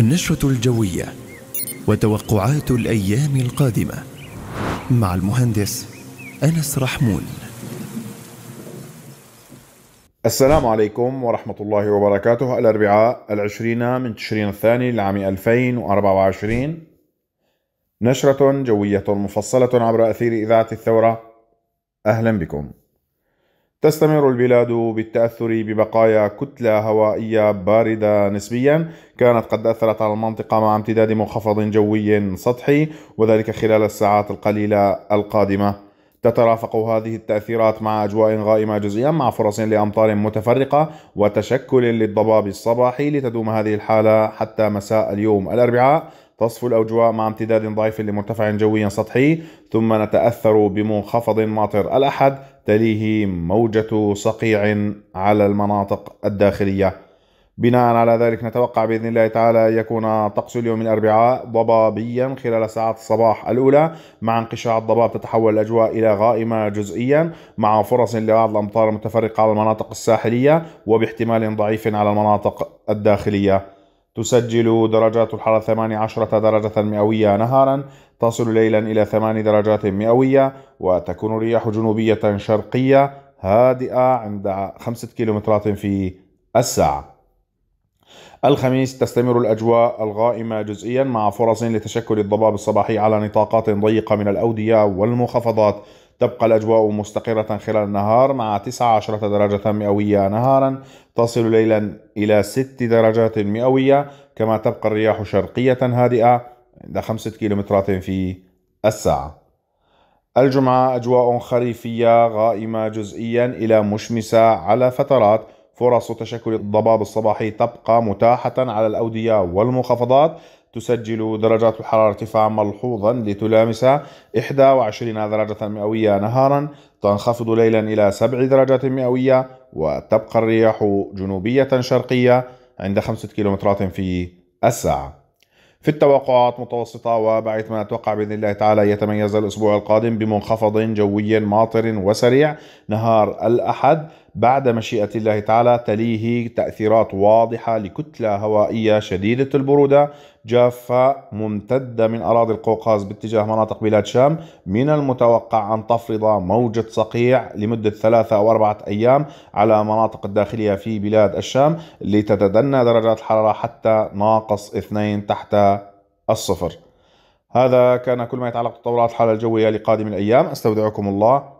النشرة الجوية وتوقعات الأيام القادمة مع المهندس أنس رحمون السلام عليكم ورحمة الله وبركاته الأربعاء العشرين من تشرين الثاني لعام 2024 نشرة جوية مفصلة عبر أثير إذاعة الثورة أهلا بكم تستمر البلاد بالتأثر ببقايا كتلة هوائية باردة نسبيا كانت قد أثرت على المنطقة مع امتداد منخفض جوي سطحي وذلك خلال الساعات القليلة القادمة تترافق هذه التأثيرات مع أجواء غائمة جزئيا مع فرص لأمطار متفرقة وتشكل للضباب الصباحي لتدوم هذه الحالة حتى مساء اليوم الأربعاء تصفو الأجواء مع امتداد ضعيف لمرتفع جوي سطحي ثم نتأثر بمنخفض ماطر الأحد تليه موجة صقيع على المناطق الداخلية بناء على ذلك نتوقع بإذن الله تعالى يكون طقس اليوم الأربعاء ضبابيا خلال ساعات الصباح الأولى مع انقشاع الضباب تتحول الأجواء إلى غائمة جزئيا مع فرص لبعض الأمطار المتفرقة على المناطق الساحلية وباحتمال ضعيف على المناطق الداخلية تسجل درجات الحرارة 18 درجة مئوية نهارا تصل ليلا إلى 8 درجات مئوية وتكون الرياح جنوبية شرقية هادئة عند 5 كيلومترات في الساعة الخميس تستمر الأجواء الغائمة جزئيا مع فرص لتشكل الضباب الصباحي على نطاقات ضيقة من الأودية والمنخفضات تبقى الأجواء مستقرة خلال النهار مع 19 درجة مئوية نهارا تصل ليلا إلى 6 درجات مئوية كما تبقى الرياح شرقية هادئة عند 5 كيلومترات في الساعة الجمعة أجواء خريفية غائمة جزئيا إلى مشمسة على فترات فرص تشكل الضباب الصباحي تبقى متاحة على الأودية والمنخفضات تسجل درجات الحرارة ارتفاعا ملحوظا لتلامس 21 درجة مئوية نهارا تنخفض ليلا إلى 7 درجات مئوية وتبقى الرياح جنوبية شرقية عند 5 كيلومترات في الساعة في التوقعات متوسطة وبعد ما أتوقع بإذن الله تعالى يتميز الأسبوع القادم بمنخفض جوي ماطر وسريع نهار الأحد بعد مشيئة الله تعالى تليه تأثيرات واضحة لكتلة هوائية شديدة البرودة جافة ممتدة من أراضي القوقاز باتجاه مناطق بلاد شام من المتوقع أن تفرض موجة صقيع لمدة ثلاثة أو أربعة أيام على مناطق الداخلية في بلاد الشام لتتدنى درجات الحرارة حتى ناقص اثنين تحت الصفر هذا كان كل ما يتعلق بتطورات الحالة الجوية لقادم الأيام أستودعكم الله